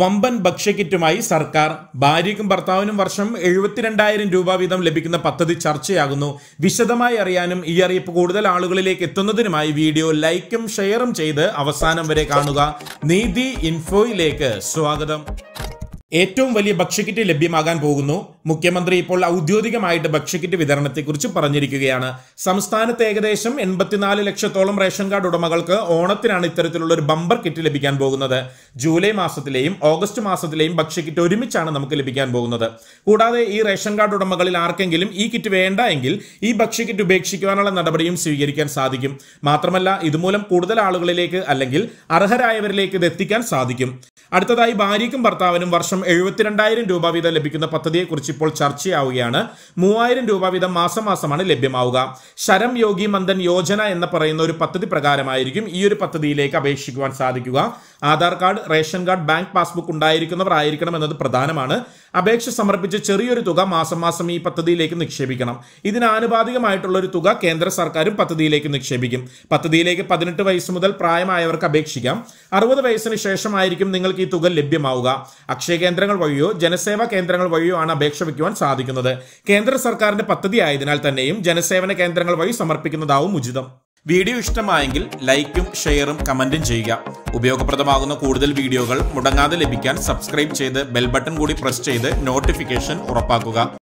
വമ്പൻ ഭക്ഷ്യക്കിറ്റുമായി സർക്കാർ ഭാര്യയ്ക്കും ഭർത്താവിനും വർഷം എഴുപത്തിരണ്ടായിരം രൂപ വീതം ലഭിക്കുന്ന പദ്ധതി ചർച്ചയാകുന്നു വിശദമായി അറിയാനും ഈ അറിയിപ്പ് കൂടുതൽ ആളുകളിലേക്ക് എത്തുന്നതിനുമായി വീഡിയോ ലൈക്കും ഷെയറും ചെയ്ത് അവസാനം വരെ കാണുക നീതി ഇൻഫോയിലേക്ക് സ്വാഗതം ഏറ്റവും വലിയ ഭക്ഷ്യക്കിറ്റ് ലഭ്യമാകാൻ പോകുന്നു മുഖ്യമന്ത്രി ഇപ്പോൾ ഔദ്യോഗികമായിട്ട് ഭക്ഷ്യക്കിറ്റ് വിതരണത്തെക്കുറിച്ച് പറഞ്ഞിരിക്കുകയാണ് സംസ്ഥാനത്ത് ഏകദേശം എൺപത്തിനാല് ലക്ഷത്തോളം റേഷൻ കാർഡ് ഉടമകൾക്ക് ഓണത്തിനാണ് ഇത്തരത്തിലുള്ള ഒരു ബമ്പർ കിറ്റ് ലഭിക്കാൻ പോകുന്നത് ജൂലൈ മാസത്തിലെയും ഓഗസ്റ്റ് മാസത്തിലെയും ഭക്ഷ്യക്കിറ്റ് ഒരുമിച്ചാണ് നമുക്ക് ലഭിക്കാൻ പോകുന്നത് കൂടാതെ ഈ റേഷൻ കാർഡ് ഉടമകളിൽ ആർക്കെങ്കിലും ഈ കിറ്റ് വേണ്ട എങ്കിൽ ഈ ഭക്ഷ്യക്കിറ്റ് ഉപേക്ഷിക്കുവാനുള്ള നടപടിയും സ്വീകരിക്കാൻ സാധിക്കും മാത്രമല്ല ഇതുമൂലം കൂടുതൽ ആളുകളിലേക്ക് അല്ലെങ്കിൽ അർഹരായവരിലേക്ക് ഇത് എത്തിക്കാൻ സാധിക്കും അടുത്തതായി ഭാര്യയ്ക്കും ഭർത്താവിനും വർഷം എഴുപത്തിരണ്ടായിരം രൂപ വീതം ലഭിക്കുന്ന പദ്ധതിയെക്കുറിച്ച് ഇപ്പോൾ ചർച്ചയാവുകയാണ് മൂവായിരം രൂപ വീതം മാസം മാസമാണ് ലഭ്യമാവുക ശരം യോഗി മന്ദൻ യോജന എന്ന് പറയുന്ന ഒരു പദ്ധതി പ്രകാരമായിരിക്കും ഈ ഒരു പദ്ധതിയിലേക്ക് അപേക്ഷിക്കുവാൻ സാധിക്കുക Aadhaar card ration card bank passbook ഉണ്ടായിരിക്കുന്നവർ ആയിരിക്കണം എന്നത് പ്രധാനമാണ് അപേക്ഷ സമർപ്പിച്ച് ചെറിയൊരു തുക മാസം മാസം ഈ പദ്ധതിയിലേക്ക് നിക്ഷേപിക്കണം ഇതിന് ഒരു തുക കേന്ദ്ര സർക്കാരും പദ്ധതിയിലേക്ക് നിക്ഷേപിക്കും പദ്ധതിയിലേക്ക് പതിനെട്ട് വയസ്സ് മുതൽ പ്രായമായവർക്ക് അപേക്ഷിക്കാം അറുപത് വയസ്സിന് ശേഷമായിരിക്കും നിങ്ങൾക്ക് ഈ തുക ലഭ്യമാവുക അക്ഷയ കേന്ദ്രങ്ങൾ വഴിയോ ജനസേവാ കേന്ദ്രങ്ങൾ വഴിയോ ആണ് അപേക്ഷ വയ്ക്കുവാൻ സാധിക്കുന്നത് കേന്ദ്ര സർക്കാരിന്റെ പദ്ധതി ആയതിനാൽ തന്നെയും ജനസേവന കേന്ദ്രങ്ങൾ വഴി സമർപ്പിക്കുന്നതാവും ഉചിതം വീഡിയോ ഇഷ്ടമായെങ്കിൽ ലൈക്കും ഷെയറും കമൻറ്റും ചെയ്യുക ഉപയോഗപ്രദമാകുന്ന കൂടുതൽ വീഡിയോകൾ മുടങ്ങാതെ ലഭിക്കാൻ സബ്സ്ക്രൈബ് ചെയ്ത് ബെൽ ബട്ടൺ കൂടി പ്രസ് ചെയ്ത് നോട്ടിഫിക്കേഷൻ ഉറപ്പാക്കുക